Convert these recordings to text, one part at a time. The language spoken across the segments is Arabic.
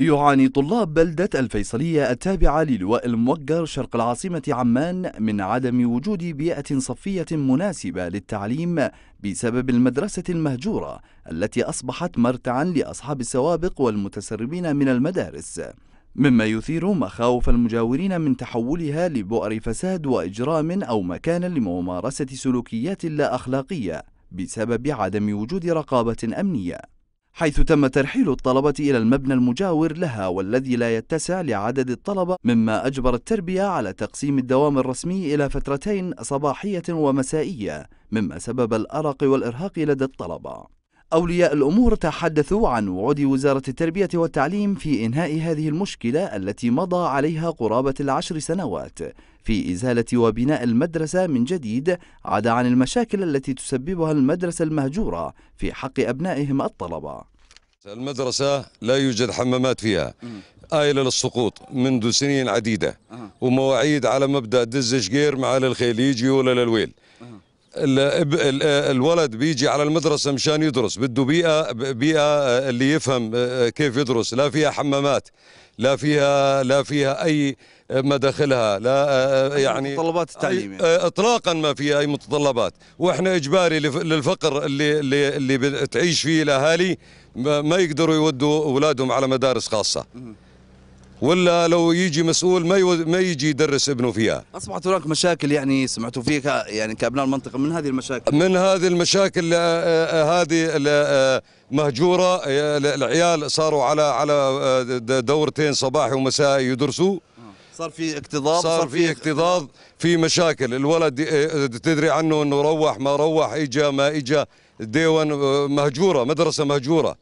يعاني طلاب بلدة الفيصلية التابعة للواء الموجر شرق العاصمة عمان من عدم وجود بيئة صفية مناسبة للتعليم بسبب المدرسة المهجورة التي أصبحت مرتعا لأصحاب السوابق والمتسربين من المدارس مما يثير مخاوف المجاورين من تحولها لبؤر فساد وإجرام أو مكان لممارسة سلوكيات لا أخلاقية بسبب عدم وجود رقابة أمنية حيث تم ترحيل الطلبة إلى المبنى المجاور لها والذي لا يتسع لعدد الطلبة مما أجبر التربية على تقسيم الدوام الرسمي إلى فترتين صباحية ومسائية مما سبب الأرق والإرهاق لدى الطلبة أولياء الأمور تحدثوا عن وعود وزارة التربية والتعليم في إنهاء هذه المشكلة التي مضى عليها قرابة العشر سنوات في إزالة وبناء المدرسة من جديد عدا عن المشاكل التي تسببها المدرسة المهجورة في حق أبنائهم الطلبة المدرسة لا يوجد حمامات فيها آيلة للسقوط منذ سنين عديدة ومواعيد على مبدأ دز شقير مع للخيل يجي ولا للويل الولد بيجي على المدرسة مشان يدرس بده بيئة بيئة اللي يفهم آه، آه، كيف يدرس لا فيها حمامات لا فيها لا فيها أي مداخلها لا آه، يعني متطلبات التعليم يعني. اطلاقا ما فيها اي متطلبات واحنا اجباري للفقر اللي اللي, اللي فيه الاهالي ما يقدروا يودوا اولادهم على مدارس خاصه ولا لو يجي مسؤول ما يو... ما يجي يدرس ابنه فيها اصبحت هناك مشاكل يعني سمعتوا فيها يعني كابناء المنطقه من هذه المشاكل من هذه المشاكل آه، آه، هذه آه، مهجوره العيال صاروا على على دورتين صباحي ومسائي يدرسوا صار في اكتظاظ صار في اكتظاظ في مشاكل الولد تدري عنه انه روح ما روح اجى ما اجى ديوان مهجوره مدرسه مهجوره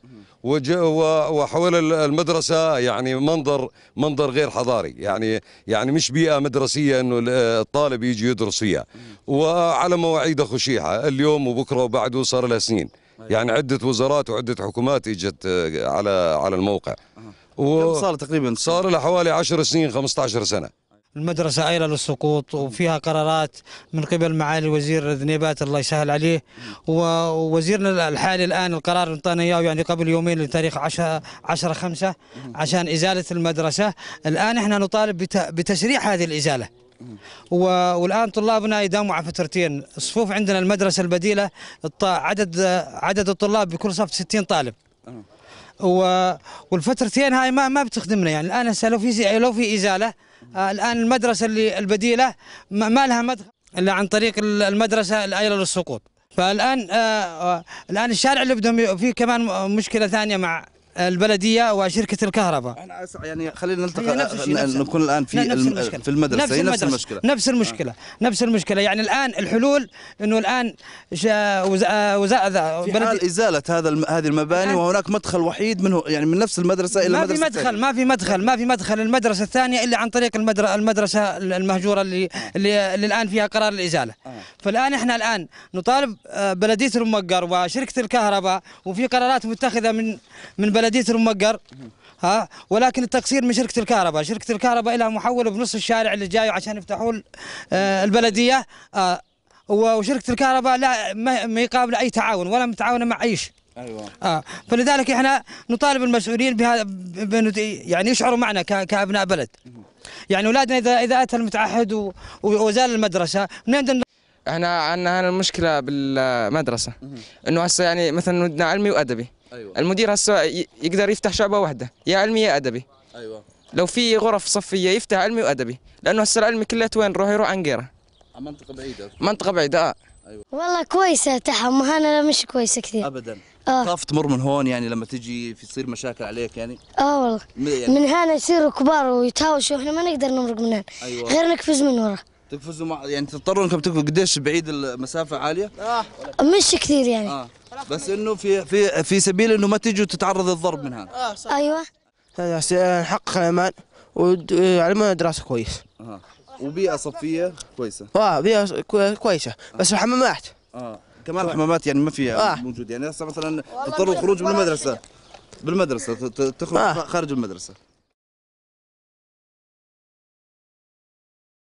وحول المدرسه يعني منظر منظر غير حضاري يعني يعني مش بيئه مدرسيه انه الطالب يجي يدرس فيها وعلى مواعيد خشيحه اليوم وبكره وبعده صار لها سنين أيوة. يعني عده وزارات وعده حكومات اجت آه، على على الموقع و... صار تقريبا صار له حوالي 10 سنين 15 سنه المدرسة أيلة للسقوط وفيها قرارات من قبل معالي الوزير ذنيبات الله يسهل عليه ووزيرنا الحالي الآن القرار انطانا إياه يعني قبل يومين لتاريخ 10 10 5 عشان إزالة المدرسة الآن إحنا نطالب بتشريع هذه الإزالة والان طلابنا يداوموا على فترتين الصفوف عندنا المدرسه البديله عدد عدد الطلاب بكل صف 60 طالب والفترتين هاي ما ما بتخدمنا يعني الان هسه لو في لو في ازاله آه، الآن المدرسة اللي البديلة ما لها مدخل إلا عن طريق المدرسة الآيلة للسقوط فالآن آه، آه، الآن الشارع اللي بدهم فيه كمان مشكلة ثانية مع البلديه وشركه الكهرباء انا اسف يعني خلينا نلتقي نفس نكون الان في نفس المشكلة. في المدرسه نفس, المدرسة. نفس المشكله نفس المشكله آه. نفس المشكله يعني الان الحلول انه الان وزاره آه، في بلدي... حال ازاله هذا الم... هذه المباني وهناك مدخل وحيد منه يعني من نفس المدرسه الى ما المدرسه في مدخل ما في مدخل ما في مدخل المدرسه الثانيه الا عن طريق المدرسه المهجوره اللي اللي, اللي الان فيها قرار الازاله آه. فالان احنا الان نطالب آه، بلديه المقر وشركه الكهرباء وفي قرارات متخذه من من بلد بلديه المقر ها ولكن التقصير من شركه الكهرباء، شركه الكهرباء لها محول بنص الشارع اللي جاي عشان يفتحوا آه، البلديه آه، وشركه الكهرباء لا ما يقابل اي تعاون ولا متعاونه مع اي شيء. ايوه اه فلذلك احنا نطالب المسؤولين بهذا يعني يشعروا معنا كابناء بلد. يعني اولادنا اذا اذا اتى المتعهد وزال المدرسه نقدر احنا عندنا المشكله بالمدرسه انه هسه يعني مثلا ودنا علمي وادبي ايوه المدير هسه يقدر يفتح شعبه واحده يا علمي يا ادبي ايوه لو في غرف صفيه يفتح علمي وادبي لانه هسه العلمي كلياته وين روح يروح عنقيره منطقه بعيده منطقه بعيده اه ايوه والله كويسه تحم هانا مش كويسه كثير ابدا آه. تخاف تمر من هون يعني لما تجي يصير مشاكل عليك يعني اه والله يعني. من هنا يصيروا كبار ويتهاوشوا احنا ما نقدر نمرق من هنا أيوة. غير نقفز من ورا تقفزوا مع يعني تضطروا انكم تقفزوا قديش بعيد المسافه عاليه؟ آه. مش كثير يعني آه. بس انه في في في سبيل انه ما تجوا تتعرض للضرب من هذا اه صح ايوه آه، حق الامان ويعلمونا آه، يعني دراسه كويس آه. وبيئه صفيه كويسه اه بيئه كويسه بس الحمامات اه كمان الحمامات يعني ما فيها آه. موجود يعني هسه مثلا تضطر الخروج من المدرسه بالمدرسه تخرج آه. خارج المدرسه